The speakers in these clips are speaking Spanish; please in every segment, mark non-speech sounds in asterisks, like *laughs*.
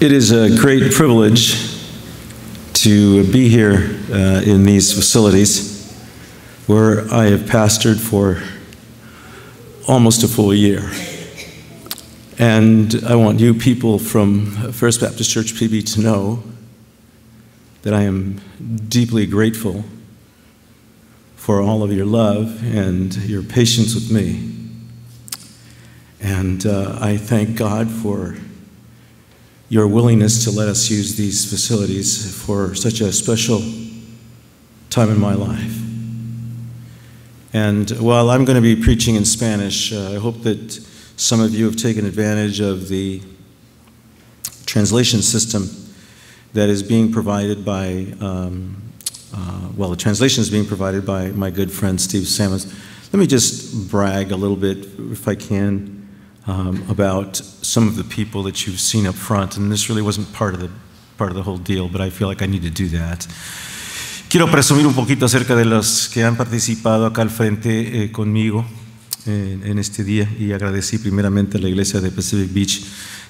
It is a great privilege to be here uh, in these facilities where I have pastored for almost a full year. And I want you people from First Baptist Church PB to know that I am deeply grateful for all of your love and your patience with me. And uh, I thank God for your willingness to let us use these facilities for such a special time in my life. And while I'm going to be preaching in Spanish, uh, I hope that some of you have taken advantage of the translation system that is being provided by, um, uh, well, the translation is being provided by my good friend Steve Sammons. Let me just brag a little bit, if I can. Um, about some of the people that you've seen up front, and this really wasn't part of the part of the whole deal, but I feel like I need to do that. Quiero presumir un poquito acerca de los que han participado acá al frente eh, conmigo en, este día y agradecí primeramente a la iglesia de Pacific Beach,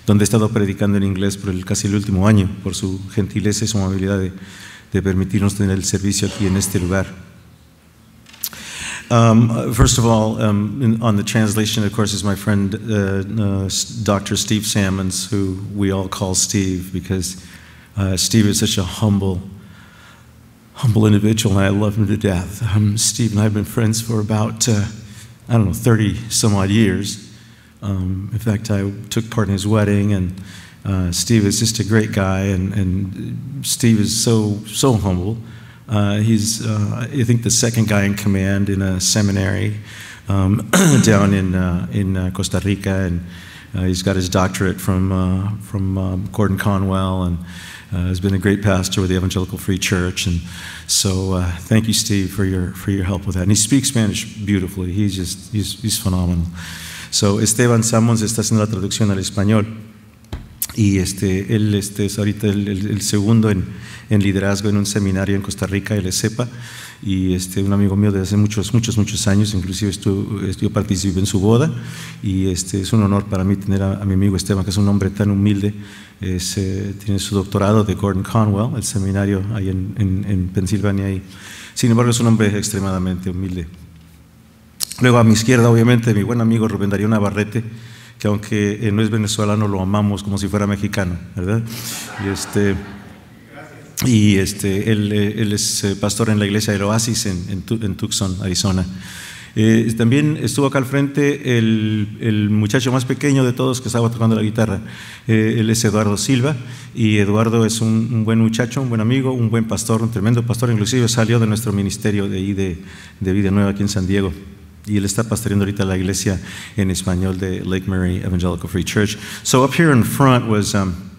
donde he estado predicando en inglés por el, casi el último año, por su gentileza y su amabilidad de permitirnos tener el servicio aquí en este lugar. Um, uh, first of all, um, in, on the translation, of course, is my friend uh, uh, Dr. Steve Salmons, who we all call Steve because uh, Steve is such a humble, humble individual, and I love him to death. Um, Steve and I have been friends for about, uh, I don't know, 30 some odd years. Um, in fact, I took part in his wedding, and uh, Steve is just a great guy, and, and Steve is so, so humble. Uh, he's, uh, I think, the second guy in command in a seminary um, *clears throat* down in, uh, in uh, Costa Rica, and uh, he's got his doctorate from, uh, from um, Gordon Conwell, and has been a great pastor with the Evangelical Free Church. And so, thank you, Steve, for your, for your help with that. And he speaks Spanish beautifully. He's just he's, he's phenomenal. So, Esteban Sammons está haciendo la traducción al español. y este, él este, es ahorita el, segundo en, en, liderazgo en un seminario en Costa Rica, el ESEPA, y este, un amigo mío de hace muchos, muchos, muchos años, inclusive yo participé en su boda, y este, es un honor para mí tener a, mi amigo Esteban, que es un hombre tan humilde, eh, tiene su doctorado de Gordon Conwell, el seminario ahí en, en, en Pensilvania, y sin embargo es un hombre extremadamente humilde. Luego a mi izquierda, obviamente, mi buen amigo Rubén Darío Navarrete, que aunque eh, no es venezolano, lo amamos como si fuera mexicano, ¿verdad? Y este, y este, él, eh, es eh, pastor en la iglesia del Oasis en, Tucson, Arizona. también estuvo acá al frente el, muchacho más pequeño de todos que estaba tocando la guitarra. él es Eduardo Silva y Eduardo es un, buen muchacho, un buen amigo, un buen pastor, un tremendo pastor. Inclusive salió de nuestro ministerio de, de, de Vida Nueva aquí en San Diego. y él está pastoreando ahorita la iglesia en español de Lake Mary Evangelical Free Church. So up here in front was um,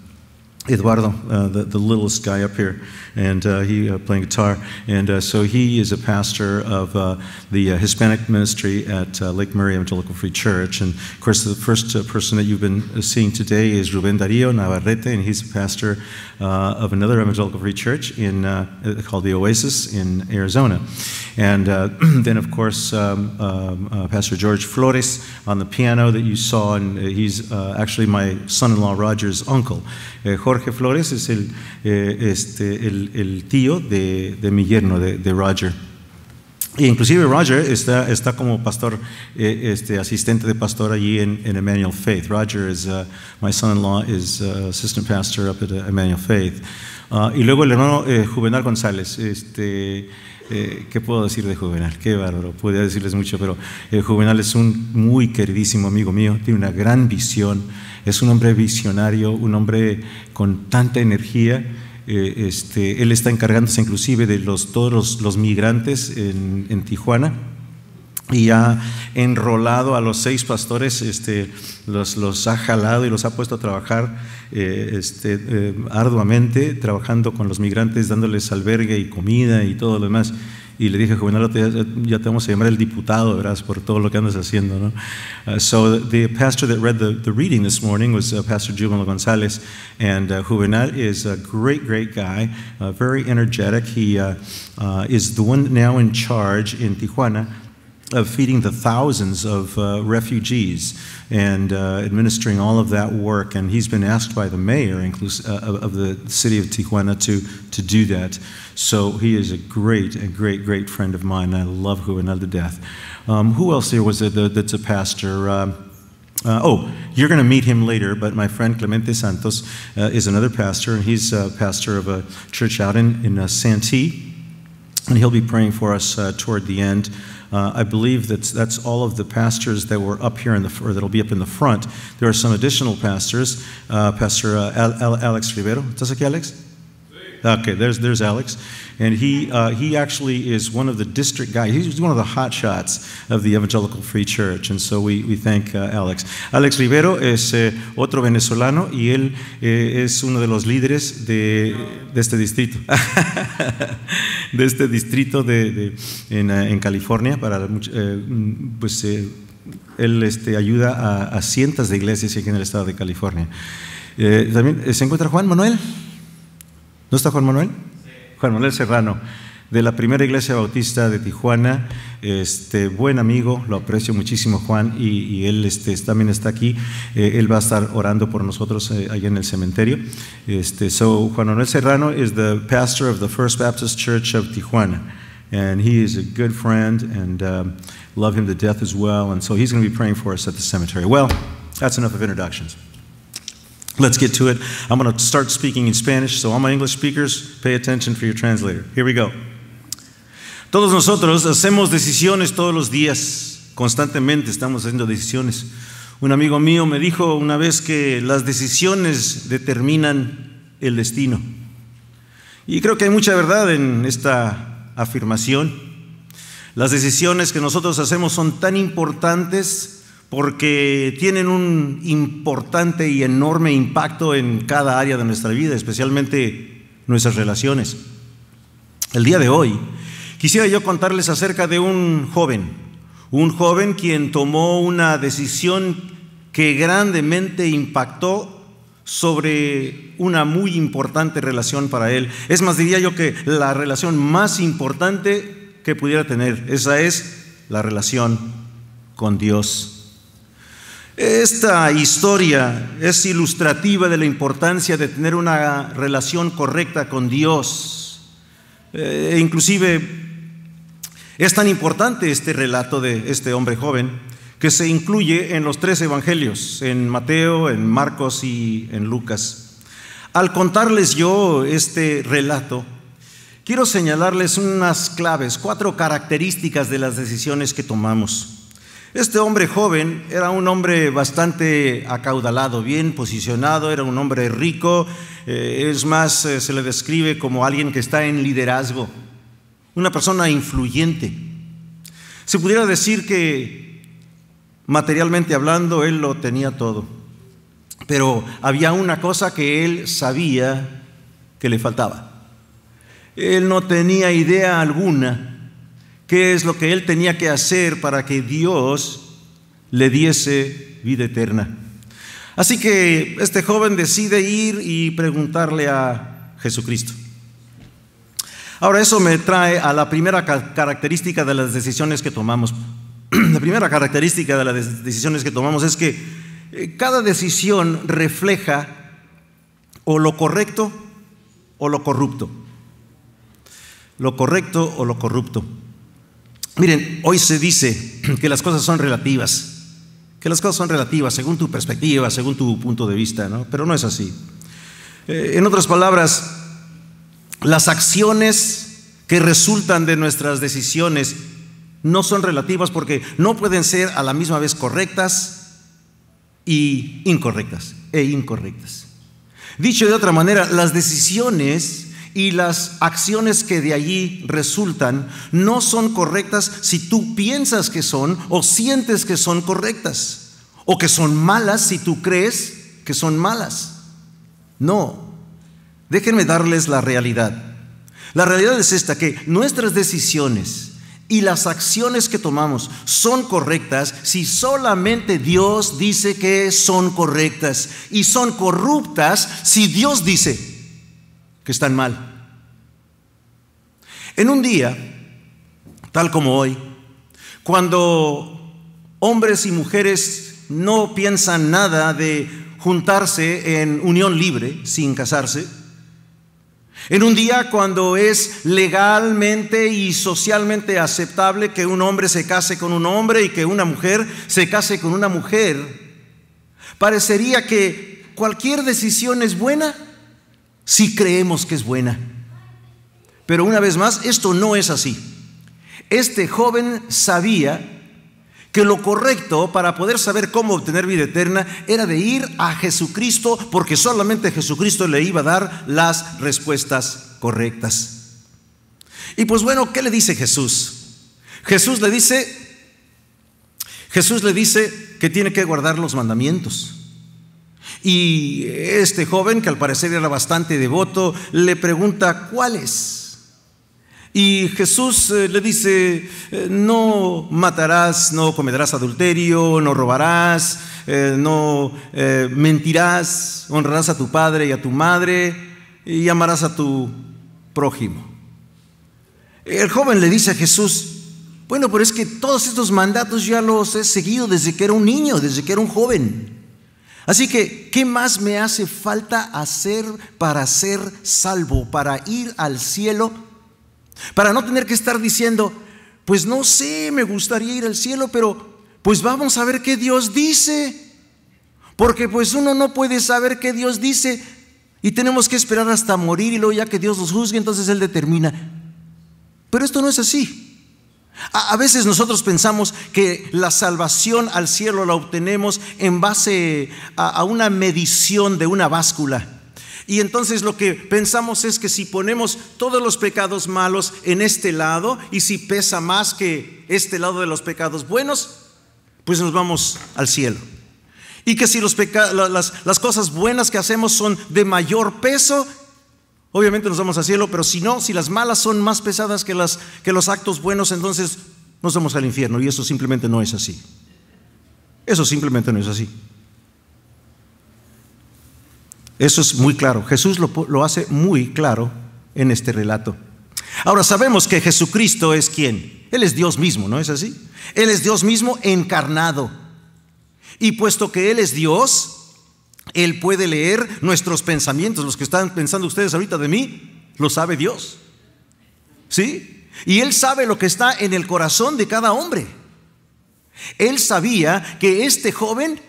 Eduardo, uh, the, the, littlest guy up here, and uh, he uh, playing guitar. And uh, so he is a pastor of uh, the uh, Hispanic ministry at Lake Murray Evangelical Free Church. And of course, the first person that you've been seeing today is Ruben Darío Navarrete, and he's a pastor of another Evangelical Free Church in, called the Oasis in Arizona. And *clears throat* then, of course, um, um, Pastor George Flores on the piano that you saw, and he's actually my son in law Roger's uncle. Jorge Jorge Flores es el, eh, este, tío de, mi yerno, de, Roger. E inclusive Roger está, como pastor, eh, este, asistente de pastor allí en, Emmanuel Faith. Roger is, uh, my son-in-law is uh, assistant pastor up at uh, Emmanuel Faith. y luego el hermano eh, Juvenal González, este, eh, ¿qué puedo decir de Juvenal? Qué bárbaro, podría decirles mucho, pero eh, Juvenal es un muy queridísimo amigo mío, tiene una gran visión, es un hombre visionario, un hombre con tanta energía. Eh, este, él está encargándose inclusive de los, todos los, migrantes en Tijuana y ha enrolado a los seis pastores, este, los, los ha jalado y los ha puesto a trabajar eh, este, eh, arduamente, trabajando con los migrantes, dándoles albergue y comida y todo lo demás. Y le dije, Juvenal, ya te vamos a llamar el diputado, verás, por todo lo que andas haciendo, ¿no? Uh, so the pastor that read the, the reading this morning was uh, Pastor Juvenal González, and uh, Juvenal is a great, great guy, very energetic. He is the one now in charge in Tijuana of feeding the thousands of uh, refugees and uh, administering all of that work. And he's been asked by the mayor uh, of the city of Tijuana to, to do that. So he is a great, a great, great friend of mine. I love who to death. Um, who else there was a, that's a pastor? Um, uh, oh, you're going to meet him later, but my friend Clemente Santos uh, is another pastor, and he's a uh, pastor of a church out in, in uh, Santee. And he'll be praying for us uh, toward the end uh, I believe that's, that's all of the pastors that were up here in the, or that'll be up in the front. There are some additional pastors. Uh, Pastor uh, Al Al Alex Rivero. Is that okay, Alex? Okay, there's, there's Alex. and he uh, he actually is one of the district guys. He's one of the hot shots of the Evangelical Free Church, y so we, we thank uh, Alex. Alex Rivero es eh, otro venezolano y él eh, es uno de los líderes de, este distrito, *laughs* de este distrito de, eh, en, California para mm, pues él este, ayuda a, a, cientos de iglesias aquí en el estado de California. también se encuentra Juan Manuel. ¿No está Juan Manuel? Juan Manuel Serrano, de la Primera Iglesia Bautista de Tijuana, este, buen amigo, lo aprecio muchísimo Juan, y, él este, también está aquí, eh, él va a estar orando por nosotros eh, allá en el cementerio. Este, so Juan Manuel Serrano is the pastor of the First Baptist Church of Tijuana. And he is a good friend and um, love him to death as well. And so he's going to be praying for us at the cemetery. Well, that's enough of introductions. Let's get to it. I'm going to start speaking in Spanish, so all my English speakers, pay attention for your translator. Here we go. Todos nosotros hacemos decisiones todos los días, constantemente estamos haciendo decisiones. Un amigo mío me dijo una vez que las decisiones determinan el destino. Y creo que hay mucha verdad en esta afirmación. Las decisiones que nosotros hacemos son tan importantes porque tienen un importante y enorme impacto en cada área de nuestra vida, especialmente nuestras relaciones. El día de hoy quisiera yo contarles acerca de un joven, un joven quien tomó una decisión que grandemente impactó sobre una muy importante relación para él. Es más, diría yo que la relación más importante que pudiera tener, esa es la relación con Dios. Esta historia es ilustrativa de la importancia de tener una relación correcta con Dios. Eh, inclusive es tan importante este relato de este hombre joven que se incluye en los tres evangelios, en Mateo, en Marcos y en Lucas. Al contarles yo este relato, quiero señalarles unas claves, cuatro características de las decisiones que tomamos. Este hombre joven era un hombre bastante acaudalado, bien posicionado, era un hombre rico, eh, es más, eh, se le describe como alguien que está en liderazgo, una persona influyente. Se pudiera decir que materialmente hablando, él lo tenía todo, pero había una cosa que él sabía que le faltaba. Él no tenía idea alguna qué es lo que él tenía que hacer para que Dios le diese vida eterna. Así que este joven decide ir y preguntarle a Jesucristo. Ahora eso me trae a la primera característica de las decisiones que tomamos. *clears throat* La primera característica de las decisiones que tomamos es que eh, cada decisión refleja o lo correcto o lo corrupto. Lo correcto o lo corrupto. Miren, hoy se dice que las cosas son relativas, que las cosas son relativas según tu perspectiva, según tu punto de vista, Pero no es así. Eh, en otras palabras, las acciones que resultan de nuestras decisiones no son relativas porque no pueden ser a la misma vez correctas y incorrectas e incorrectas. Dicho de otra manera, las decisiones y las acciones que de allí resultan no son correctas si tú piensas que son o sientes que son correctas, o que son malas si tú crees que son malas. No, déjenme darles la realidad. La realidad es esta, que nuestras decisiones y las acciones que tomamos son correctas si solamente Dios dice que son correctas y son corruptas si Dios dice que están mal. En un día, tal como hoy, cuando hombres y mujeres no piensan nada de juntarse en unión libre sin casarse, en un día cuando es legalmente y socialmente aceptable que un hombre se case con un hombre y que una mujer se case con una mujer, parecería que cualquier decisión es buena si creemos que es buena. Pero una vez más, esto no es así. Este joven sabía que lo correcto para poder saber cómo obtener vida eterna era de ir a Jesucristo, porque solamente Jesucristo le iba a dar las respuestas correctas. Y pues bueno, ¿qué le dice Jesús? Jesús le dice, Jesús le dice que tiene que guardar los mandamientos. Y este joven, que al parecer era bastante devoto, le pregunta, ¿cuáles? Y Jesús eh, le dice, eh, no matarás, no cometerás adulterio, no robarás, eh, no mentirás, honrarás a tu padre y a tu madre y amarás a tu prójimo. El joven le dice a Jesús, bueno, pero es que todos estos mandatos ya los he seguido desde que era un niño, desde que era un joven. Así que, ¿qué más me hace falta hacer para ser salvo, para ir al cielo? Para no tener que estar diciendo, pues no sé, me gustaría ir al cielo, pero pues vamos a ver qué Dios dice. Porque pues uno no puede saber qué Dios dice y tenemos que esperar hasta morir y luego ya que Dios nos juzgue, entonces Él determina. Pero esto no es así. A, veces nosotros pensamos que la salvación al cielo la obtenemos en base a, una medición de una báscula. Y entonces lo que pensamos es que si ponemos todos los pecados malos en este lado y si pesa más que este lado de los pecados buenos, pues nos vamos al cielo. Y que si las cosas buenas que hacemos son de mayor peso, Obviamente nos vamos al cielo, pero si no, si las malas son más pesadas que, las, que los actos buenos, entonces nos vamos al infierno. Y eso simplemente no es así. Eso simplemente no es así. Eso es muy claro. Jesús lo, lo hace muy claro en este relato. Ahora sabemos que Jesucristo es quien. Él es Dios mismo, ¿no es así? Él es Dios mismo encarnado. Y puesto que Él es Dios, él puede leer nuestros pensamientos, los que están pensando ustedes ahorita de mí, lo sabe Dios. ¿Sí? Y Él sabe lo que está en el corazón de cada hombre. Él sabía que este joven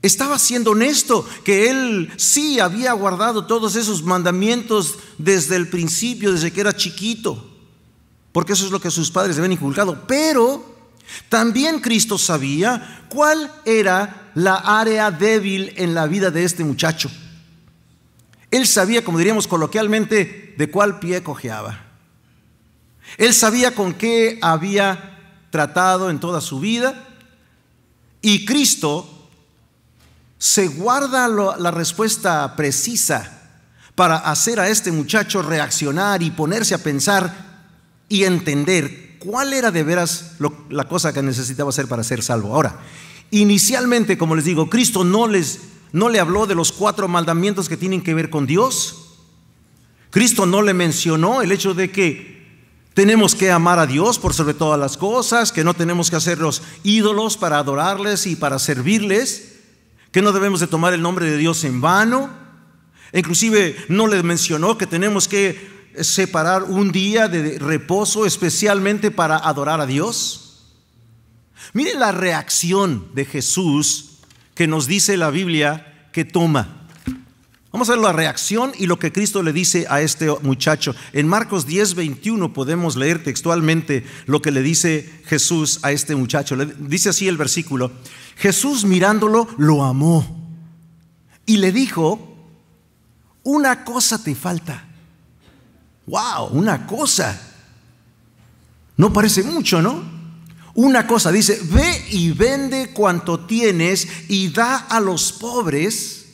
estaba siendo honesto, que él sí había guardado todos esos mandamientos desde el principio, desde que era chiquito, porque eso es lo que sus padres le habían inculcado. Pero también Cristo sabía cuál era la área débil en la vida de este muchacho. Él sabía, como diríamos coloquialmente, de cuál pie cojeaba. Él sabía con qué había tratado en toda su vida. Y Cristo se guarda la respuesta precisa para hacer a este muchacho reaccionar y ponerse a pensar y entender cuál era de veras la cosa que necesitaba hacer para ser salvo. Ahora, Inicialmente, como les digo, Cristo no les no le habló de los cuatro mandamientos que tienen que ver con Dios. Cristo no le mencionó el hecho de que tenemos que amar a Dios por sobre todas las cosas, que no tenemos que los ídolos para adorarles y para servirles, que no debemos de tomar el nombre de Dios en vano. Inclusive no le mencionó que tenemos que separar un día de reposo especialmente para adorar a Dios. Miren la reacción de Jesús que nos dice la Biblia que toma. Vamos a ver la reacción y lo que Cristo le dice a este muchacho. En Marcos 10, podemos leer textualmente lo que le dice Jesús a este muchacho. Le dice así el versículo. Jesús mirándolo lo amó y le dijo, una cosa te falta. ¡Wow! Una cosa. No parece mucho, ¿no? una cosa, dice, ve y vende cuanto tienes y da a los pobres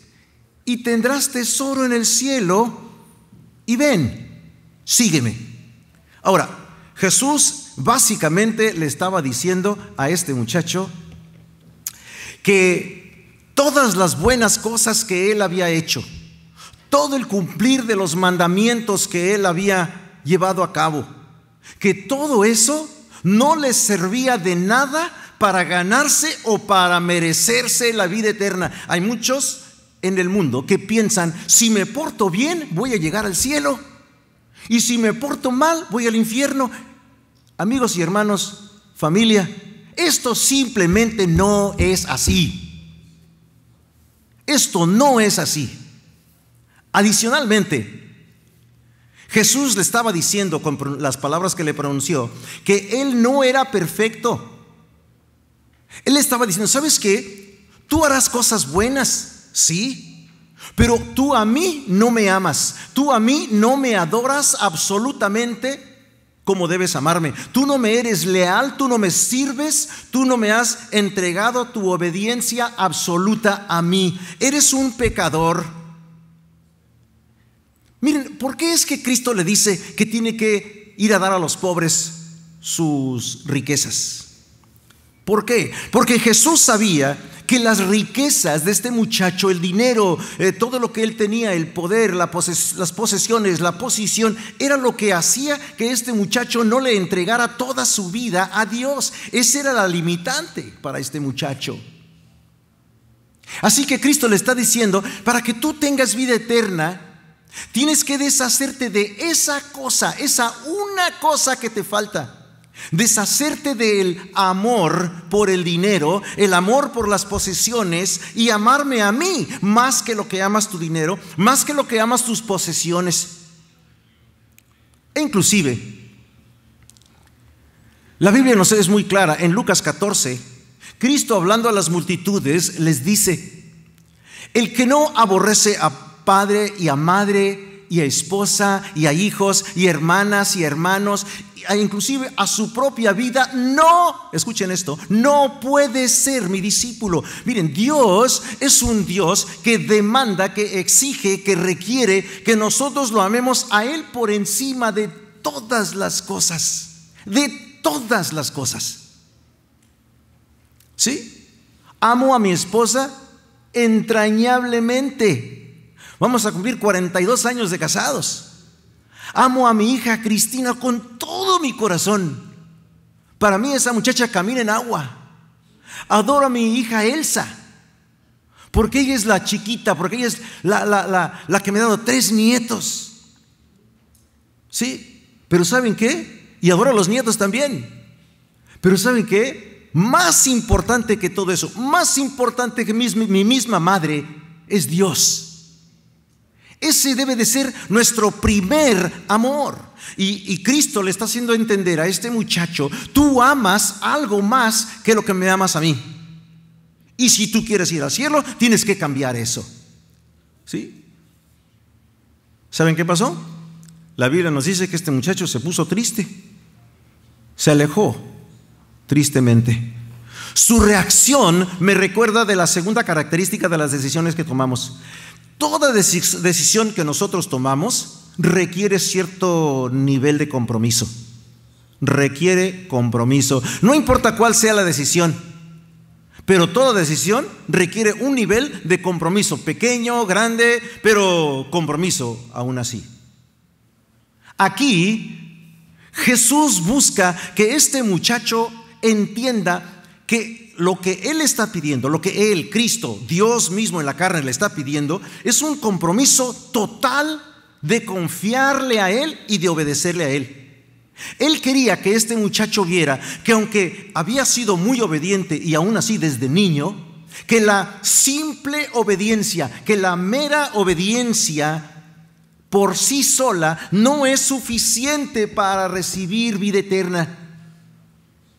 y tendrás tesoro en el cielo y ven, sígueme. Ahora, Jesús básicamente le estaba diciendo a este muchacho que todas las buenas cosas que él había hecho, todo el cumplir de los mandamientos que él había llevado a cabo, que todo eso no les servía de nada para ganarse o para merecerse la vida eterna. Hay muchos en el mundo que piensan, si me porto bien, voy a llegar al cielo. Y si me porto mal, voy al infierno. Amigos y hermanos, familia, esto simplemente no es así. Esto no es así. Adicionalmente, Jesús le estaba diciendo con las palabras que le pronunció que él no era perfecto. Él le estaba diciendo, ¿sabes qué? Tú harás cosas buenas, sí, pero tú a mí no me amas, tú a mí no me adoras absolutamente como debes amarme. Tú no me eres leal, tú no me sirves, tú no me has entregado tu obediencia absoluta a mí. Eres un pecador Miren, ¿por qué es que Cristo le dice que tiene que ir a dar a los pobres sus riquezas? ¿Por qué? Porque Jesús sabía que las riquezas de este muchacho, el dinero, eh, todo lo que él tenía, el poder, las posesiones, la posición, era lo que hacía que este muchacho no le entregara toda su vida a Dios. Esa era la limitante para este muchacho. Así que Cristo le está diciendo, para que tú tengas vida eterna, Tienes que deshacerte de esa cosa, esa una cosa que te falta. Deshacerte del amor por el dinero, el amor por las posesiones y amarme a mí más que lo que amas tu dinero, más que lo que amas tus posesiones. E inclusive, la Biblia nos es muy clara, en Lucas 14, Cristo hablando a las multitudes les dice, el que no aborrece a padre y a madre y a esposa y a hijos y hermanas y hermanos, e inclusive a su propia vida, no, escuchen esto, no puede ser mi discípulo. Miren, Dios es un Dios que demanda, que exige, que requiere que nosotros lo amemos a Él por encima de todas las cosas, de todas las cosas. ¿Sí? Amo a mi esposa entrañablemente Vamos a cumplir 42 años de casados. Amo a mi hija Cristina con todo mi corazón. Para mí esa muchacha camina en agua. Adoro a mi hija Elsa. Porque ella es la chiquita, porque ella es la, que me ha dado tres nietos. Sí, pero ¿saben qué? Y adoro a los nietos también. Pero ¿saben qué? Más importante que todo eso, más importante que mi misma madre, es Dios. Ese debe de ser nuestro primer amor. Y, Cristo le está haciendo entender a este muchacho, tú amas algo más que lo que me amas a mí. Y si tú quieres ir al cielo, tienes que cambiar eso. ¿Sí? ¿Saben qué pasó? La Biblia nos dice que este muchacho se puso triste, se alejó tristemente. Su reacción me recuerda de la segunda característica de las decisiones que tomamos. Toda decisión que nosotros tomamos requiere cierto nivel de compromiso. Requiere compromiso. No importa cuál sea la decisión, pero toda decisión requiere un nivel de compromiso, pequeño, grande, pero compromiso aún así. Aquí Jesús busca que este muchacho entienda que lo que Él está pidiendo, lo que Él, Cristo, Dios mismo en la carne le está pidiendo, es un compromiso total de confiarle a Él y de obedecerle a Él. Él quería que este muchacho viera que aunque había sido muy obediente y aún así desde niño, que la simple obediencia, que la mera obediencia por sí sola no es suficiente para recibir vida eterna.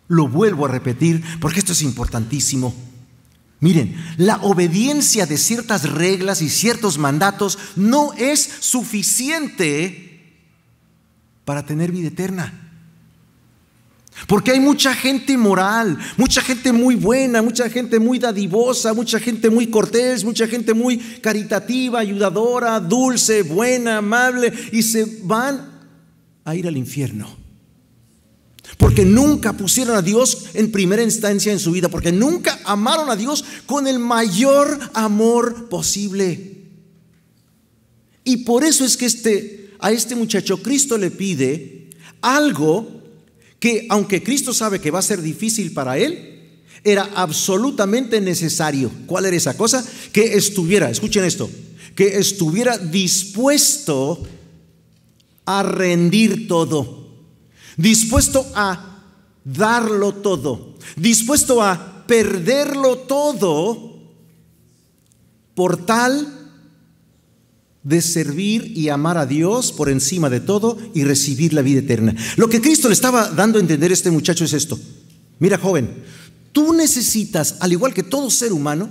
Lo vuelvo a repetir porque esto es importantísimo. Miren, la obediencia de ciertas reglas y ciertos mandatos no es suficiente para tener vida eterna. Porque hay mucha gente moral, mucha gente muy buena, mucha gente muy dadivosa, mucha gente muy cortés, mucha gente muy caritativa, ayudadora, dulce, buena, amable, y se van a ir al infierno porque nunca pusieron a Dios en primera instancia en su vida, porque nunca amaron a Dios con el mayor amor posible. Y por eso es que este, a este muchacho Cristo le pide algo que, aunque Cristo sabe que va a ser difícil para él, era absolutamente necesario. ¿Cuál era esa cosa? Que estuviera, escuchen esto, que estuviera dispuesto a rendir todo dispuesto a darlo todo, dispuesto a perderlo todo por tal de servir y amar a Dios por encima de todo y recibir la vida eterna. Lo que Cristo le estaba dando a entender a este muchacho es esto. Mira, joven, tú necesitas, al igual que todo ser humano,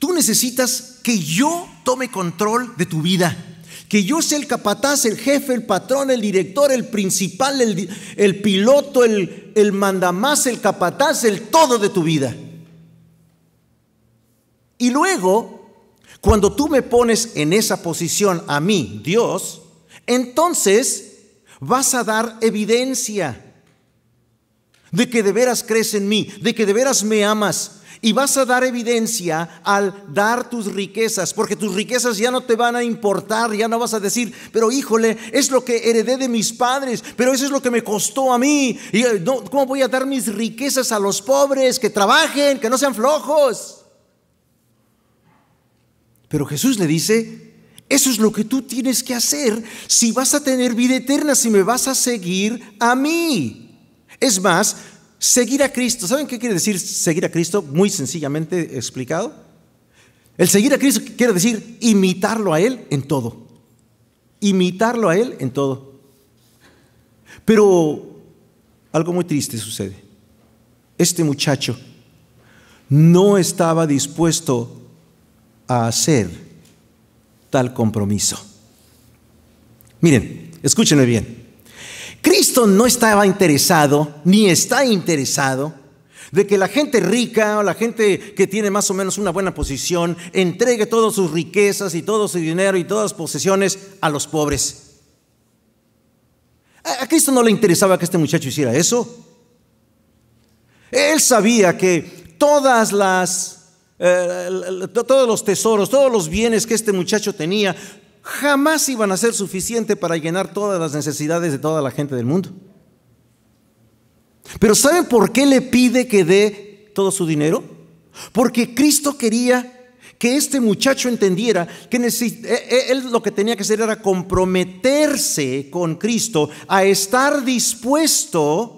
tú necesitas que yo tome control de tu vida que yo sea el capataz, el jefe, el patrón, el director, el principal, el, piloto, el, el mandamás, el capataz, el todo de tu vida. Y luego, cuando tú me pones en esa posición a mí, Dios, entonces vas a dar evidencia de que de veras crees en mí, de que de veras me amas, y vas a dar evidencia al dar tus riquezas, porque tus riquezas ya no te van a importar, ya no vas a decir, pero híjole, es lo que heredé de mis padres, pero eso es lo que me costó a mí. Y eh, ¿Cómo voy a dar mis riquezas a los pobres? Que trabajen, que no sean flojos. Pero Jesús le dice, eso es lo que tú tienes que hacer si vas a tener vida eterna, si me vas a seguir a mí. Es más, Seguir a Cristo. ¿Saben qué quiere decir seguir a Cristo? Muy sencillamente explicado. El seguir a Cristo quiere decir imitarlo a Él en todo. Imitarlo a Él en todo. Pero algo muy triste sucede. Este muchacho no estaba dispuesto a hacer tal compromiso. Miren, escúchenme bien. Cristo no estaba interesado, ni está interesado, de que la gente rica o la gente que tiene más o menos una buena posición entregue todas sus riquezas y todo su dinero y todas sus posesiones a los pobres. A Cristo no le interesaba que este muchacho hiciera eso. Él sabía que todas las, eh, todos los tesoros, todos los bienes que este muchacho tenía, jamás iban a ser suficiente para llenar todas las necesidades de toda la gente del mundo. Pero ¿saben por qué le pide que dé todo su dinero? Porque Cristo quería que este muchacho entendiera que e-, e-, él lo que tenía que hacer era comprometerse con Cristo a estar dispuesto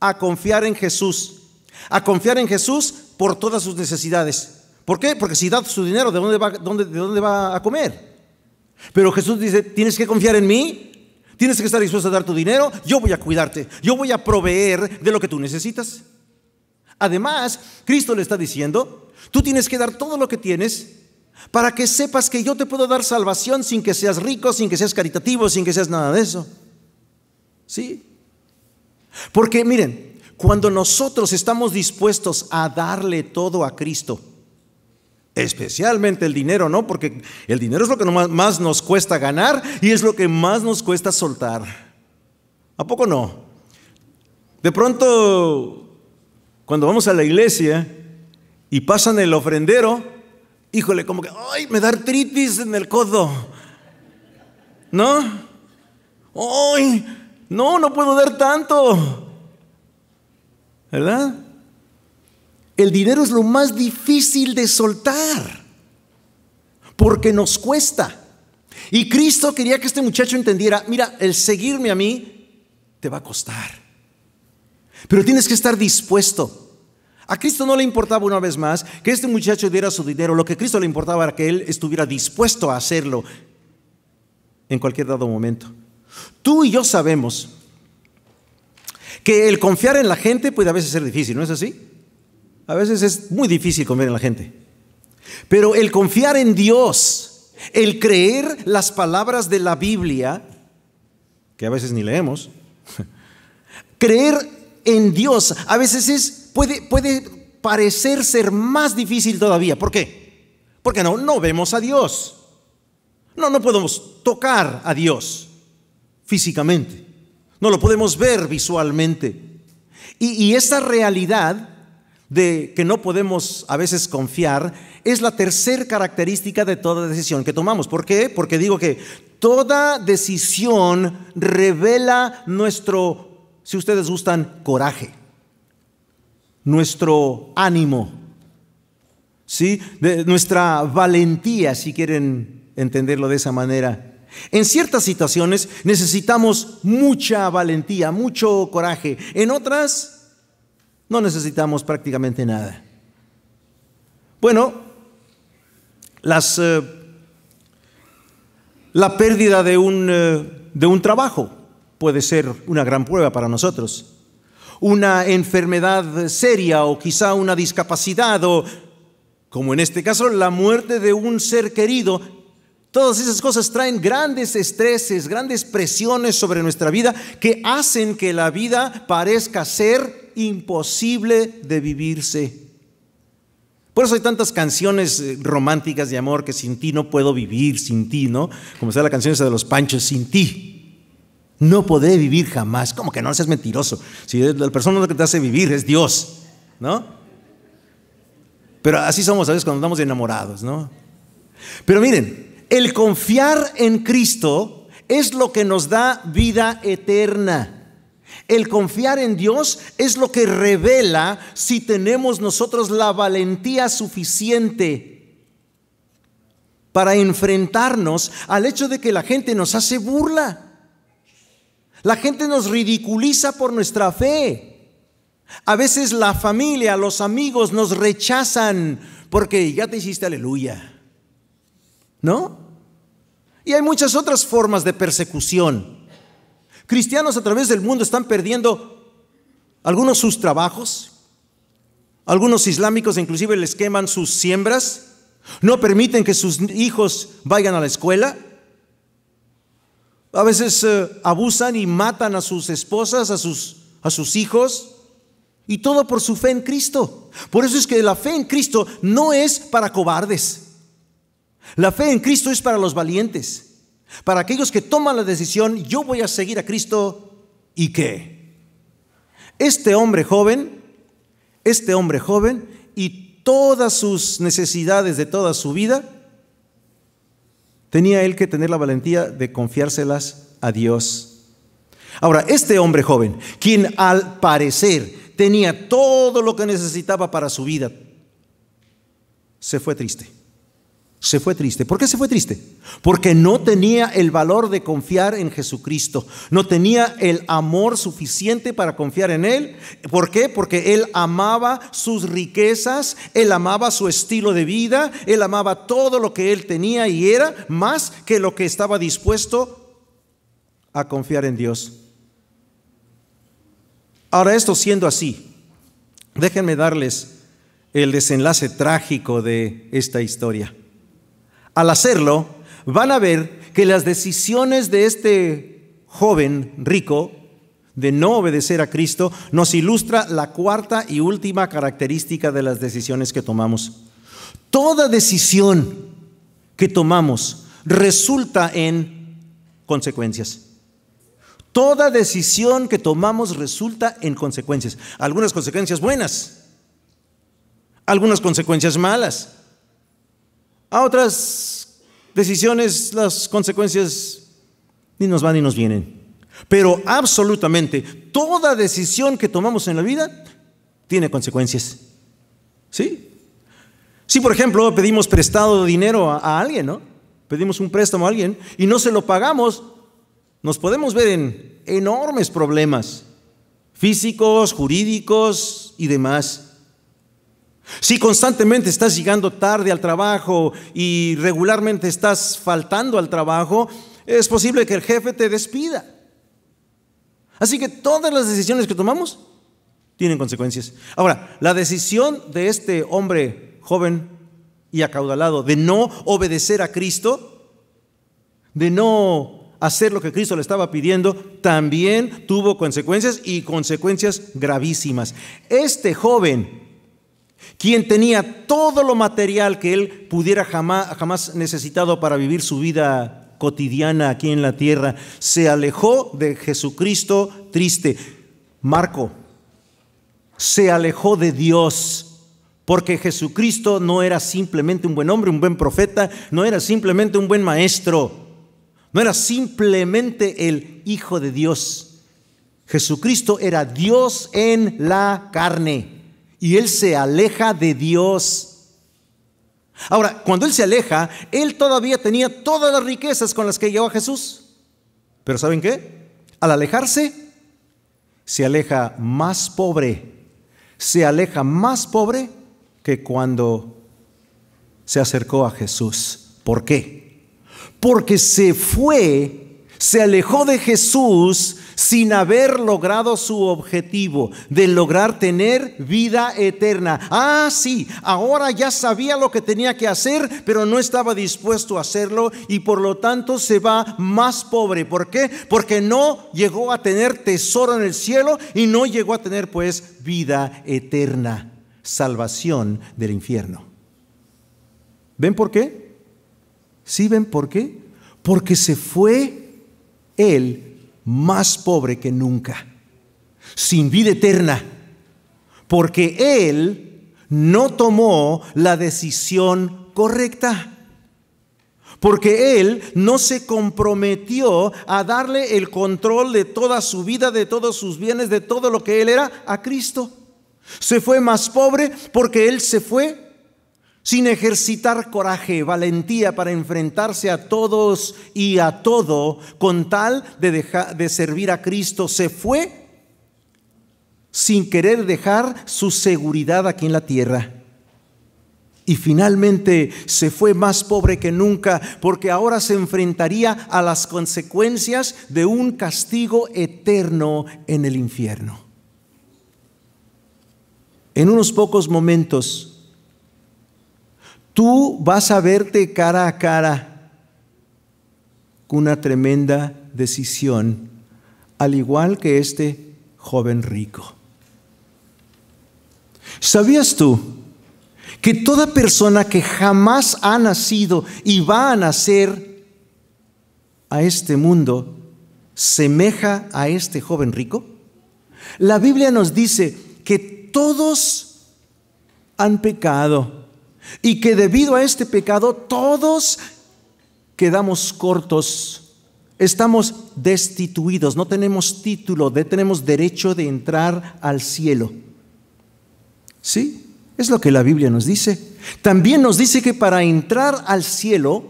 a confiar en Jesús, a confiar en Jesús por todas sus necesidades. ¿Por qué? Porque si da su dinero, ¿de dónde va, de dónde va a comer? Pero Jesús dice, tienes que confiar en mí, tienes que estar dispuesto a dar tu dinero, yo voy a cuidarte, yo voy a proveer de lo que tú necesitas. Además, Cristo le está diciendo, tú tienes que dar todo lo que tienes para que sepas que yo te puedo dar salvación sin que seas rico, sin que seas caritativo, sin que seas nada de eso. ¿Sí? Porque miren, cuando nosotros estamos dispuestos a darle todo a Cristo, Especialmente el dinero, ¿no? Porque el dinero es lo que más nos cuesta ganar y es lo que más nos cuesta soltar. ¿A poco no? De pronto, cuando vamos a la iglesia y pasan el ofrendero, híjole, como que, ay, me da artritis en el codo. ¿No? ¡Ay! No, no puedo dar tanto. ¿Verdad? El dinero es lo más difícil de soltar, porque nos cuesta. Y Cristo quería que este muchacho entendiera, mira, el seguirme a mí te va a costar, pero tienes que estar dispuesto. A Cristo no le importaba una vez más que este muchacho diera su dinero, lo que a Cristo le importaba era que él estuviera dispuesto a hacerlo en cualquier dado momento. Tú y yo sabemos que el confiar en la gente puede a veces ser difícil, ¿no es así? A veces es muy difícil convencer a la gente. Pero el confiar en Dios, el creer las palabras de la Biblia, que a veces ni leemos, *laughs* creer en Dios a veces es, puede, puede parecer ser más difícil todavía. ¿Por qué? Porque no, no vemos a Dios. No, no podemos tocar a Dios físicamente. No lo podemos ver visualmente. Y, esa esta realidad de que no podemos a veces confiar, es la tercer característica de toda decisión que tomamos. ¿Por qué? Porque digo que toda decisión revela nuestro, si ustedes gustan, coraje, nuestro ánimo, ¿sí? nuestra valentía, si quieren entenderlo de esa manera. En ciertas situaciones necesitamos mucha valentía, mucho coraje. En otras no necesitamos prácticamente nada. Bueno, eh, la pérdida de un, eh, de un trabajo puede ser una gran prueba para nosotros. Una enfermedad seria o quizá una discapacidad o, como en este caso, la muerte de un ser querido Todas esas cosas traen grandes estreses, grandes presiones sobre nuestra vida que hacen que la vida parezca ser imposible de vivirse. Por eso hay tantas canciones eh, románticas de amor que sin ti no puedo vivir, sin ti, ¿no? Como sea la canción esa de los panchos, sin ti. No podré vivir jamás. Como que no seas mentiroso. Si la persona lo que te hace vivir es Dios, ¿no? Pero así somos a veces cuando estamos enamorados, ¿no? Pero miren, el confiar en Cristo es lo que nos da vida eterna. El confiar en Dios es lo que revela si tenemos nosotros la valentía suficiente para enfrentarnos al hecho de que la gente nos hace burla. La gente nos ridiculiza por nuestra fe. A veces la familia, los amigos nos rechazan porque ya te hiciste aleluya. ¿No? Y hay muchas otras formas de persecución. Cristianos a través del mundo están perdiendo algunos sus trabajos, algunos islámicos inclusive les queman sus siembras, no permiten que sus hijos vayan a la escuela, a veces eh, abusan y matan a sus esposas, a sus, a sus hijos, y todo por su fe en Cristo. Por eso es que la fe en Cristo no es para cobardes. La fe en Cristo es para los valientes. Para aquellos que toman la decisión, yo voy a seguir a Cristo y qué. Este hombre joven, este hombre joven y todas sus necesidades de toda su vida, tenía él que tener la valentía de confiárselas a Dios. Ahora, este hombre joven, quien al parecer tenía todo lo que necesitaba para su vida, se fue triste se fue triste. ¿Por qué se fue triste? Porque no tenía el valor de confiar en Jesucristo, no tenía el amor suficiente para confiar en Él. ¿Por qué? Porque Él amaba sus riquezas, Él amaba su estilo de vida, Él amaba todo lo que Él tenía y era más que lo que estaba dispuesto a confiar en Dios. Ahora, esto siendo así, déjenme darles el desenlace trágico de esta historia al hacerlo, van a ver que las decisiones de este joven rico de no obedecer a Cristo nos ilustra la cuarta y última característica de las decisiones que tomamos. Toda decisión que tomamos resulta en consecuencias. Toda decisión que tomamos resulta en consecuencias. Algunas consecuencias buenas, algunas consecuencias malas. A otras decisiones las consecuencias ni nos van ni nos vienen. Pero absolutamente toda decisión que tomamos en la vida tiene consecuencias. Si por ejemplo pedimos prestado dinero a, alguien, ¿no? Pedimos un préstamo a alguien y no se lo pagamos, nos podemos ver en enormes problemas físicos, jurídicos y demás. Si constantemente estás llegando tarde al trabajo y regularmente estás faltando al trabajo, es posible que el jefe te despida. Así que todas las decisiones que tomamos tienen consecuencias. Ahora, la decisión de este hombre joven y acaudalado de no obedecer a Cristo, de no hacer lo que Cristo le estaba pidiendo, también tuvo consecuencias y consecuencias gravísimas. Este joven quien tenía todo lo material que él pudiera jamás, necesitado para vivir su vida cotidiana aquí en la tierra, se alejó de Jesucristo triste. Marco, se alejó de Dios. Porque Jesucristo no era simplemente un buen hombre, un buen profeta, no era simplemente un buen maestro, no era simplemente el Hijo de Dios. Jesucristo era Dios en la carne y él se aleja de Dios. Ahora, cuando él se aleja, él todavía tenía todas las riquezas con las que llegó a Jesús. Pero ¿saben qué? Al alejarse, se aleja más pobre. Se aleja más pobre que cuando se acercó a Jesús. ¿Por qué? Porque se fue, se alejó de Jesús sin haber logrado su objetivo de lograr tener vida eterna. Ah, sí, ahora ya sabía lo que tenía que hacer, pero no estaba dispuesto a hacerlo y por lo tanto se va más pobre. ¿Por qué? Porque no llegó a tener tesoro en el cielo y no llegó a tener pues vida eterna, salvación del infierno. ¿Ven por qué? ¿Sí ven por qué? Porque se fue él más pobre que nunca, sin vida eterna, porque Él no tomó la decisión correcta. Porque Él no se comprometió a darle el control de toda su vida, de todos sus bienes, de todo lo que Él era a Cristo. Se fue más pobre porque Él se fue sin ejercitar coraje, valentía para enfrentarse a todos y a todo, con tal de, de servir a Cristo, se fue sin querer dejar su seguridad aquí en la tierra. Y finalmente se fue más pobre que nunca, porque ahora se enfrentaría a las consecuencias de un castigo eterno en el infierno. En unos pocos momentos, tú vas a verte cara a cara con una tremenda decisión, al igual que este joven rico. ¿Sabías tú que toda persona que jamás ha nacido y va a nacer a este mundo semeja a este joven rico? La Biblia nos dice que todos han pecado y que debido a este pecado todos quedamos cortos, estamos destituidos, no tenemos título, no tenemos derecho de entrar al cielo. ¿Sí? Es lo que la Biblia nos dice. También nos dice que para entrar al cielo,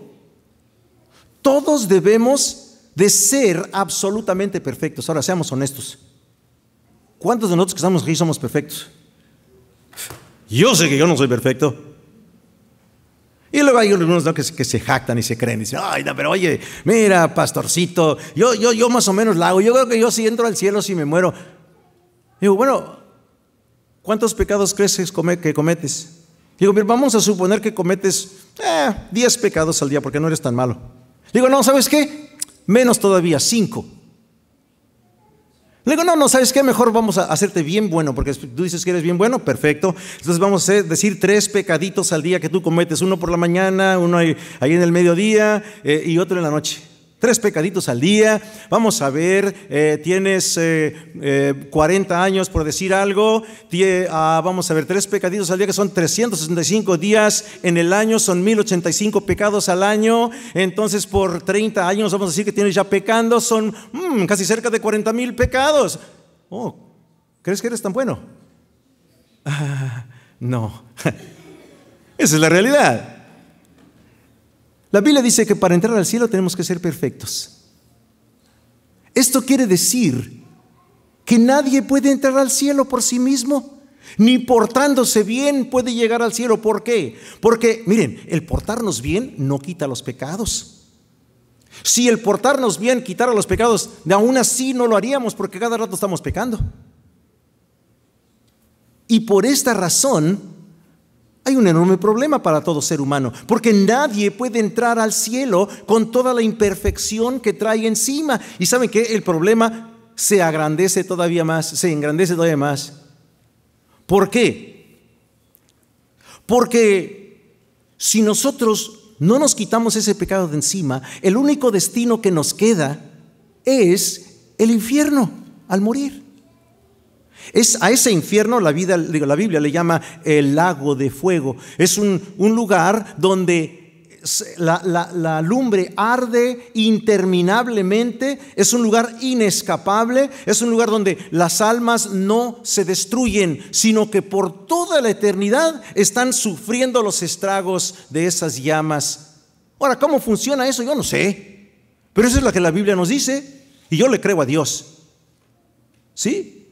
todos debemos de ser absolutamente perfectos. Ahora, seamos honestos. ¿Cuántos de nosotros que estamos aquí somos perfectos? Yo sé que yo no soy perfecto. Y luego hay unos que, se, jactan y se creen. Y dicen, ay, pero oye, mira, pastorcito, yo, yo, yo más o menos la hago. Yo creo que yo sí entro al cielo, si me muero. Digo, bueno, ¿cuántos pecados crees que cometes? Digo, vamos a suponer que cometes 10 eh, pecados al día porque no eres tan malo. Digo, no, ¿sabes qué? Menos todavía, 5. Le digo, no, no, ¿sabes qué? Mejor vamos a hacerte bien bueno, porque tú dices que eres bien bueno, perfecto. Entonces vamos a decir tres pecaditos al día que tú cometes, uno por la mañana, uno ahí, en el mediodía eh, y otro en la noche. Tres pecaditos al día, vamos a ver, eh, tienes 40 eh, eh, años por decir algo, ah, vamos a ver, tres pecaditos al día que son 365 días en el año, son 1085 pecados al año, entonces por 30 años vamos a decir que tienes ya pecando, son mm, casi cerca de 40 mil pecados. Oh, ¿crees que eres tan bueno? *laughs* no, *laughs* esa es la realidad. La Biblia dice que para entrar al cielo tenemos que ser perfectos. Esto quiere decir que nadie puede entrar al cielo por sí mismo, ni portándose bien puede llegar al cielo. ¿Por qué? Porque, miren, el portarnos bien no quita los pecados. Si el portarnos bien quitara los pecados, aún así no lo haríamos porque cada rato estamos pecando. Y por esta razón, hay un enorme problema para todo ser humano, porque nadie puede entrar al cielo con toda la imperfección que trae encima. Y saben que el problema se agrandece todavía más, se engrandece todavía más. ¿Por qué? Porque si nosotros no nos quitamos ese pecado de encima, el único destino que nos queda es el infierno al morir. Es, a ese infierno la, vida, la Biblia le llama el lago de fuego. Es un, lugar donde la, la, lumbre arde interminablemente, es un lugar inescapable, es un lugar donde las almas no se destruyen, sino que por toda la eternidad están sufriendo los estragos de esas llamas. Ahora, ¿cómo funciona eso? Yo no sé, pero eso es lo que la Biblia nos dice y yo le creo a Dios. ¿Sí?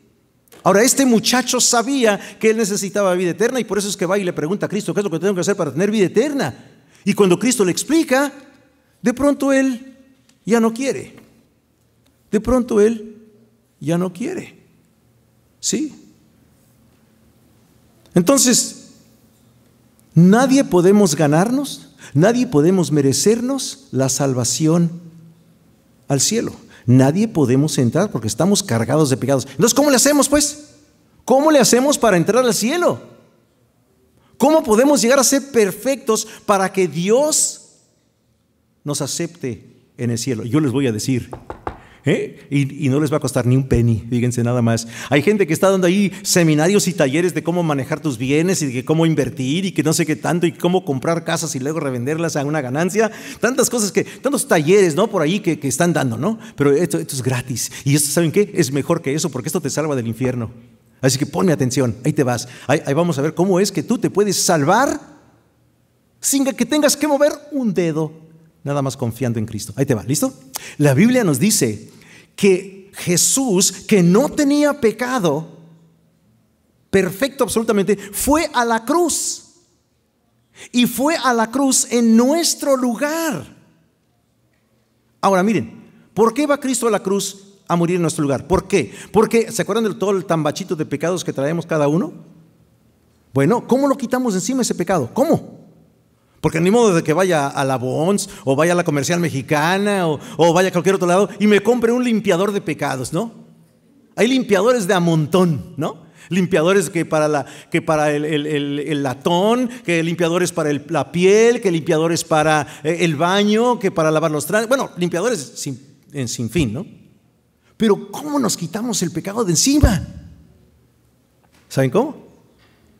Ahora, este muchacho sabía que él necesitaba vida eterna y por eso es que va y le pregunta a Cristo, ¿qué es lo que tengo que hacer para tener vida eterna? Y cuando Cristo le explica, de pronto él ya no quiere. De pronto él ya no quiere. ¿Sí? Entonces, nadie podemos ganarnos, nadie podemos merecernos la salvación al cielo. Nadie podemos entrar porque estamos cargados de pecados. Entonces, ¿cómo le hacemos pues? ¿Cómo le hacemos para entrar al cielo? ¿Cómo podemos llegar a ser perfectos para que Dios nos acepte en el cielo? Yo les voy a decir, ¿Eh? Y, no les va a costar ni un penny, fíjense nada más. Hay gente que está dando ahí seminarios y talleres de cómo manejar tus bienes y de cómo invertir y que no sé qué tanto y cómo comprar casas y luego revenderlas a una ganancia. Tantas cosas que, tantos talleres, ¿no? Por ahí que, están dando, ¿no? Pero esto, esto es gratis. Y esto, ¿saben qué? Es mejor que eso porque esto te salva del infierno. Así que ponme atención, ahí te vas. ahí, vamos a ver cómo es que tú te puedes salvar sin que tengas que mover un dedo nada más confiando en Cristo. Ahí te va, ¿listo? La Biblia nos dice que Jesús, que no tenía pecado, perfecto absolutamente, fue a la cruz. Y fue a la cruz en nuestro lugar. Ahora miren, ¿por qué va Cristo a la cruz a morir en nuestro lugar? ¿Por qué? Porque, ¿se acuerdan de todo el tambachito de pecados que traemos cada uno? Bueno, ¿cómo lo quitamos encima ese pecado? ¿Cómo? Porque ni modo de que vaya a la Bons o vaya a la comercial mexicana o, vaya a cualquier otro lado y me compre un limpiador de pecados, ¿no? Hay limpiadores de a montón, ¿no? Limpiadores que para, la, que para el, latón, que limpiadores para la piel, que limpiadores para eh, el baño, que para lavar los trajes. Bueno, limpiadores en sin fin, ¿no? Pero ¿cómo nos quitamos el pecado de encima? ¿Saben cómo?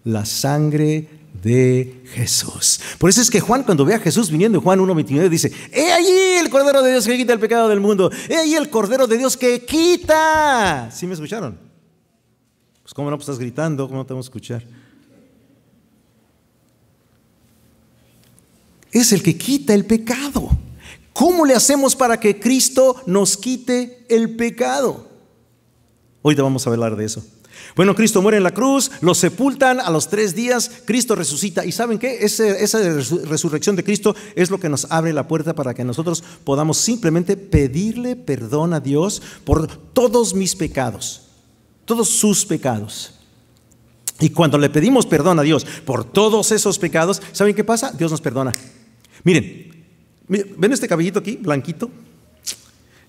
La sangre de Jesús. Por eso es que Juan, cuando ve a Jesús viniendo, Juan 1.29 dice, he allí el Cordero de Dios que quita el pecado del mundo, he allí el Cordero de Dios que quita. ¿Sí me escucharon? Pues cómo no, pues, estás gritando, cómo no te vamos a escuchar. Es el que quita el pecado. ¿Cómo le hacemos para que Cristo nos quite el pecado? Hoy te vamos a hablar de eso. Bueno, Cristo muere en la cruz, lo sepultan, a los tres días Cristo resucita. ¿Y saben qué? esa resurrección de Cristo es lo que nos abre la puerta para que nosotros podamos simplemente pedirle perdón a Dios por todos mis pecados, todos sus pecados. Y cuando le pedimos perdón a Dios por todos esos pecados, ¿saben qué pasa? Dios nos perdona. Miren, ¿ven este cabellito aquí, blanquito?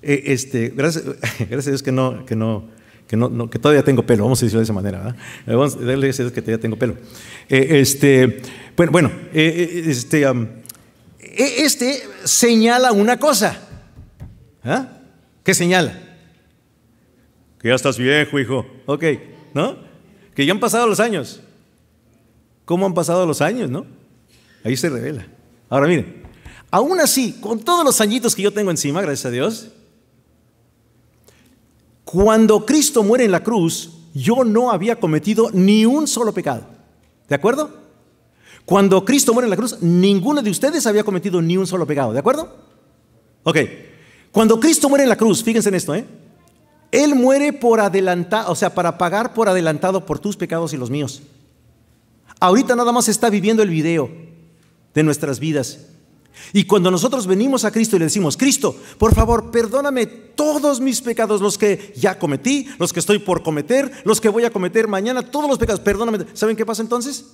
Eh, este, gracias, *laughs* gracias a Dios que no, que no, que, todavía tengo pelo, vamos a decirlo de esa manera, ¿verdad? Eh, vamos a que todavía tengo pelo. Eh, este, bueno, bueno eh, este, e, este señala una cosa. ¿ah? ¿Qué señala? Que ya estás viejo, hijo. Ok, ¿no? Que ya han pasado los años. ¿Cómo han pasado los años, no? Ahí se revela. Ahora miren, aún así, con todos los añitos que yo tengo encima, gracias a Dios, cuando Cristo muere en la cruz, yo no había cometido ni un solo pecado. ¿De acuerdo? Cuando Cristo muere en la cruz, ninguno de ustedes había cometido ni un solo pecado. ¿De acuerdo? Ok. Cuando Cristo muere en la cruz, fíjense en esto, ¿eh? Él muere por adelantado, o sea, para pagar por adelantado por tus pecados y los míos. Ahorita nada más está viviendo el video de nuestras vidas. Y cuando nosotros venimos a Cristo y le decimos, Cristo, por favor, perdóname todos mis pecados, los que ya cometí, los que estoy por cometer, los que voy a cometer mañana, todos los pecados, perdóname. ¿Saben qué pasa entonces?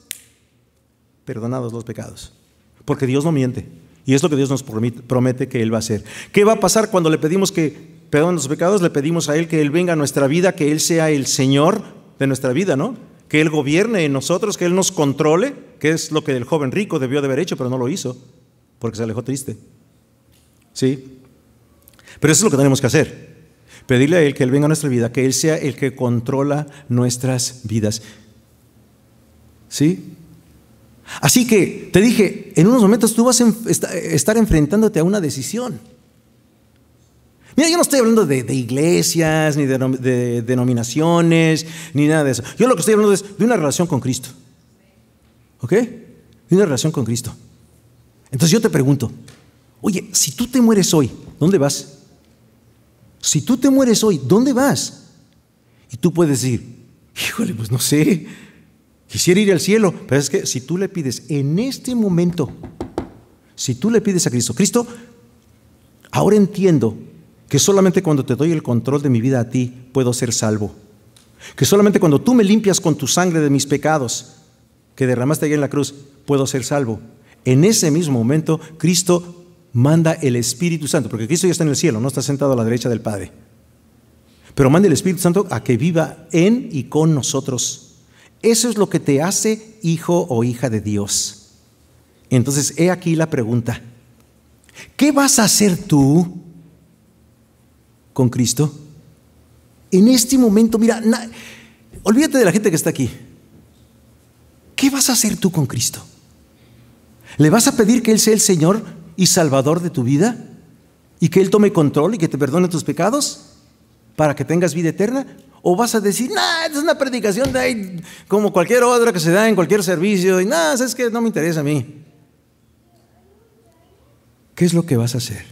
Perdonados los pecados. Porque Dios no miente. Y es lo que Dios nos promete que Él va a hacer. ¿Qué va a pasar cuando le pedimos que perdone los pecados? Le pedimos a Él que Él venga a nuestra vida, que Él sea el Señor de nuestra vida, ¿no? Que Él gobierne en nosotros, que Él nos controle, que es lo que el joven rico debió de haber hecho, pero no lo hizo porque se alejó triste. ¿Sí? Pero eso es lo que tenemos que hacer. Pedirle a Él que Él venga a nuestra vida, que Él sea el que controla nuestras vidas. ¿Sí? Así que te dije, en unos momentos tú vas a estar enfrentándote a una decisión. Mira, yo no estoy hablando de, iglesias, ni de, de, denominaciones, ni nada de eso. Yo lo que estoy hablando es de una relación con Cristo. ¿Ok? De una relación con Cristo. Entonces yo te pregunto, oye, si tú te mueres hoy, ¿dónde vas? Si tú te mueres hoy, ¿dónde vas? Y tú puedes decir, híjole, pues no sé, quisiera ir al cielo, pero es que si tú le pides en este momento, si tú le pides a Cristo, Cristo, ahora entiendo que solamente cuando te doy el control de mi vida a ti puedo ser salvo, que solamente cuando tú me limpias con tu sangre de mis pecados que derramaste ahí en la cruz, puedo ser salvo en ese mismo momento Cristo manda el Espíritu Santo, porque Cristo ya está en el cielo, no está sentado a la derecha del Padre. Pero manda el Espíritu Santo a que viva en y con nosotros. Eso es lo que te hace hijo o hija de Dios. Entonces, he aquí la pregunta. ¿Qué vas a hacer tú con Cristo? En este momento, mira, olvídate de la gente que está aquí. ¿Qué vas a hacer tú con Cristo? ¿Le vas a pedir que Él sea el Señor y Salvador de tu vida? ¿Y que Él tome control y que te perdone tus pecados? ¿Para que tengas vida eterna? ¿O vas a decir, no, es una predicación de ahí, como cualquier otra que se da en cualquier servicio? Y nada, es que no me interesa a mí. ¿Qué es lo que vas a hacer?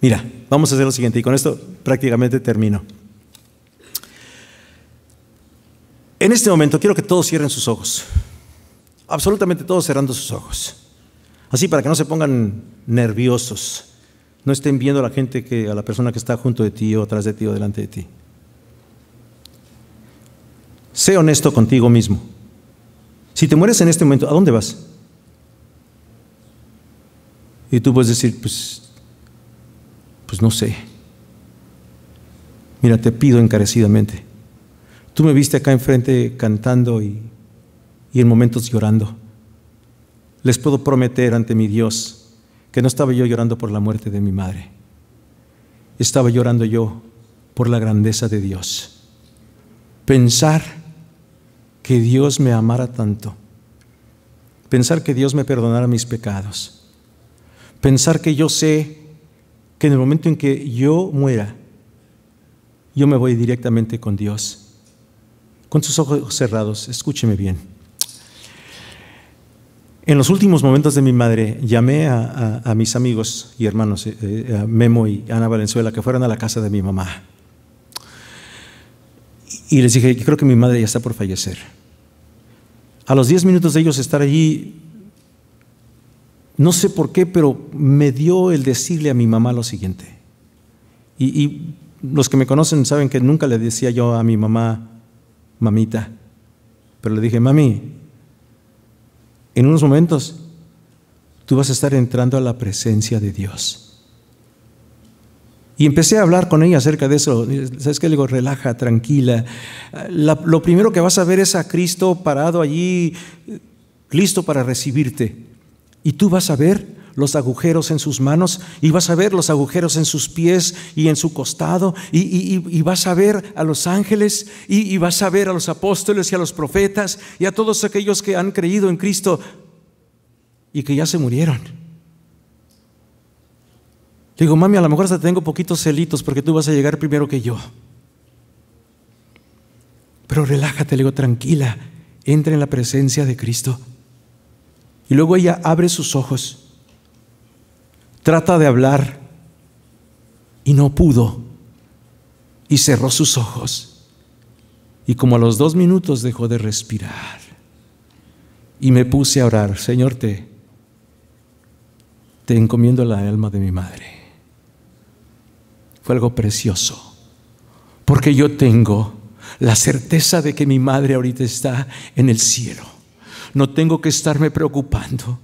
Mira, vamos a hacer lo siguiente y con esto prácticamente termino. En este momento quiero que todos cierren sus ojos absolutamente todos cerrando sus ojos. Así para que no se pongan nerviosos, no estén viendo a la gente que a la persona que está junto de ti o atrás de ti o delante de ti. Sé honesto contigo mismo. Si te mueres en este momento, ¿a dónde vas? Y tú puedes decir, pues, pues no sé. Mira, te pido encarecidamente. Tú me viste acá enfrente cantando y y en momentos llorando. Les puedo prometer ante mi Dios que no estaba yo llorando por la muerte de mi madre. Estaba llorando yo por la grandeza de Dios. Pensar que Dios me amara tanto. Pensar que Dios me perdonara mis pecados. Pensar que yo sé que en el momento en que yo muera, yo me voy directamente con Dios. Con sus ojos cerrados, escúcheme bien. En los últimos momentos de mi madre, llamé a, mis amigos y hermanos, eh, eh, Memo y Ana Valenzuela, que fueran a la casa de mi mamá. Y les dije, creo que mi madre ya está por fallecer. A los diez minutos de ellos estar allí, no sé por qué, pero me dio el decirle a mi mamá lo siguiente. Y, y los que me conocen saben que nunca le decía yo a mi mamá, mamita, pero le dije, mami, en unos momentos tú vas a estar entrando a la presencia de Dios. Y empecé a hablar con ella acerca de eso. ¿Sabes qué? Le digo, relaja, tranquila. lo primero que vas a ver es a Cristo parado allí, listo para recibirte. Y tú vas a ver los agujeros en sus manos y vas a ver los agujeros en sus pies y en su costado y, vas a ver a los ángeles y, y vas a ver a los apóstoles y a los profetas y a todos aquellos que han creído en Cristo y que ya se murieron. Le digo, mami, a lo mejor hasta tengo poquitos celitos porque tú vas a llegar primero que yo. Pero relájate, le digo, tranquila, entra en la presencia de Cristo. Y luego ella abre sus ojos Trata de hablar y no pudo. Y cerró sus ojos. Y como a los dos minutos dejó de respirar. Y me puse a orar, Señor, te, te encomiendo la alma de mi madre. Fue algo precioso, porque yo tengo la certeza de que mi madre ahorita está en el cielo. No tengo que estarme preocupando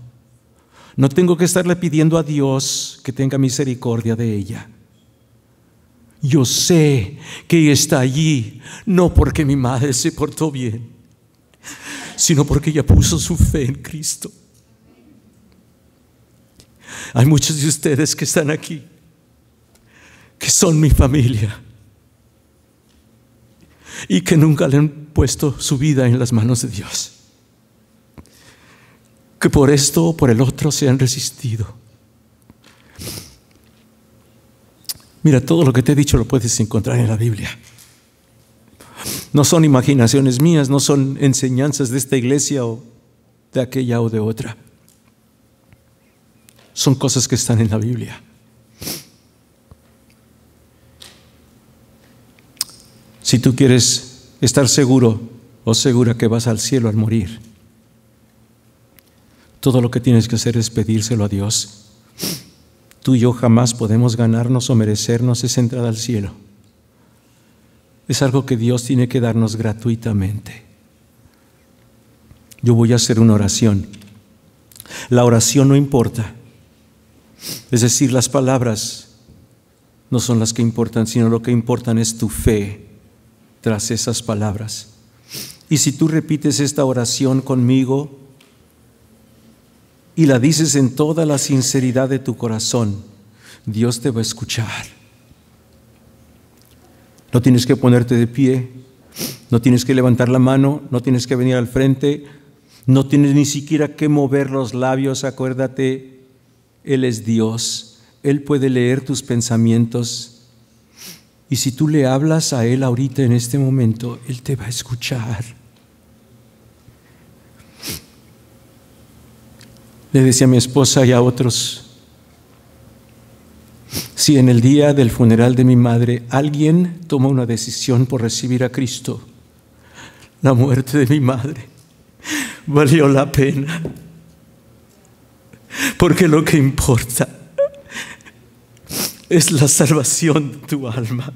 no tengo que estarle pidiendo a Dios que tenga misericordia de ella. Yo sé que ella está allí, no porque mi madre se portó bien, sino porque ella puso su fe en Cristo. Hay muchos de ustedes que están aquí, que son mi familia, y que nunca le han puesto su vida en las manos de Dios por esto o por el otro se han resistido. Mira, todo lo que te he dicho lo puedes encontrar en la Biblia. No son imaginaciones mías, no son enseñanzas de esta iglesia o de aquella o de otra. Son cosas que están en la Biblia. Si tú quieres estar seguro o segura que vas al cielo al morir, todo lo que tienes que hacer es pedírselo a Dios. Tú y yo jamás podemos ganarnos o merecernos esa entrada al cielo. Es algo que Dios tiene que darnos gratuitamente. Yo voy a hacer una oración. La oración no importa. Es decir, las palabras no son las que importan, sino lo que importan es tu fe tras esas palabras. Y si tú repites esta oración conmigo, y la dices en toda la sinceridad de tu corazón, Dios te va a escuchar. No tienes que ponerte de pie, no tienes que levantar la mano, no tienes que venir al frente, no tienes ni siquiera que mover los labios, acuérdate, Él es Dios, Él puede leer tus pensamientos. Y si tú le hablas a Él ahorita en este momento, Él te va a escuchar. le decía a mi esposa y a otros, si en el día del funeral de mi madre alguien toma una decisión por recibir a Cristo, la muerte de mi madre valió la pena. Porque lo que importa es la salvación de tu alma,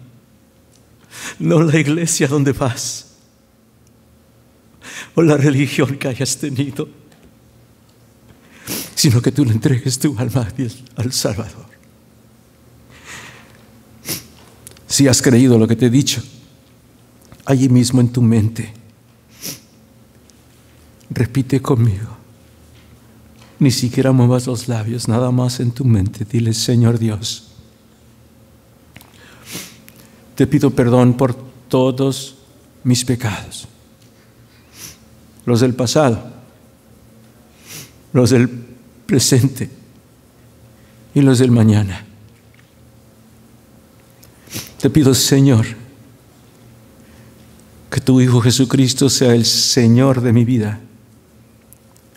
no la iglesia donde vas o la religión que hayas tenido sino que tú le entregues tu alma al Salvador. Si has creído lo que te he dicho, allí mismo en tu mente, repite conmigo. Ni siquiera muevas los labios, nada más en tu mente. Dile, Señor Dios, te pido perdón por todos mis pecados. Los del pasado, los del presente y los del mañana. Te pido, Señor, que tu Hijo Jesucristo sea el Señor de mi vida.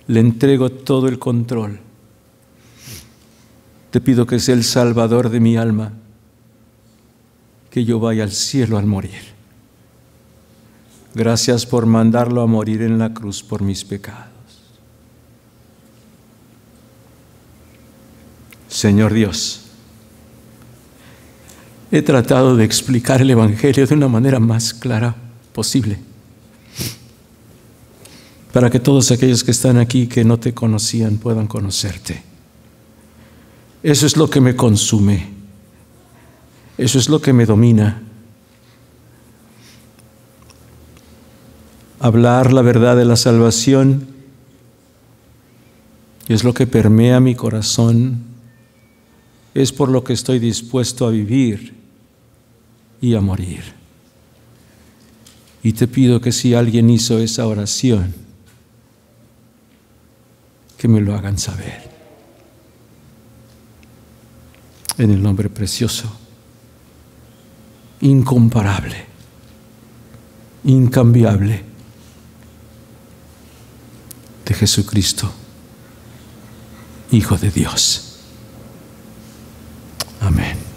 Le entrego todo el control. Te pido que sea el Salvador de mi alma, que yo vaya al cielo al morir. Gracias por mandarlo a morir en la cruz por mis pecados. Señor Dios. He tratado de explicar el Evangelio de una manera más clara posible, para que todos aquellos que están aquí que no te conocían puedan conocerte. Eso es lo que me consume, eso es lo que me domina. Hablar la verdad de la salvación es lo que permea mi corazón es por lo que estoy dispuesto a vivir y a morir. Y te pido que si alguien hizo esa oración, que me lo hagan saber. En el nombre precioso, incomparable, incambiable de Jesucristo, Hijo de Dios. Amen.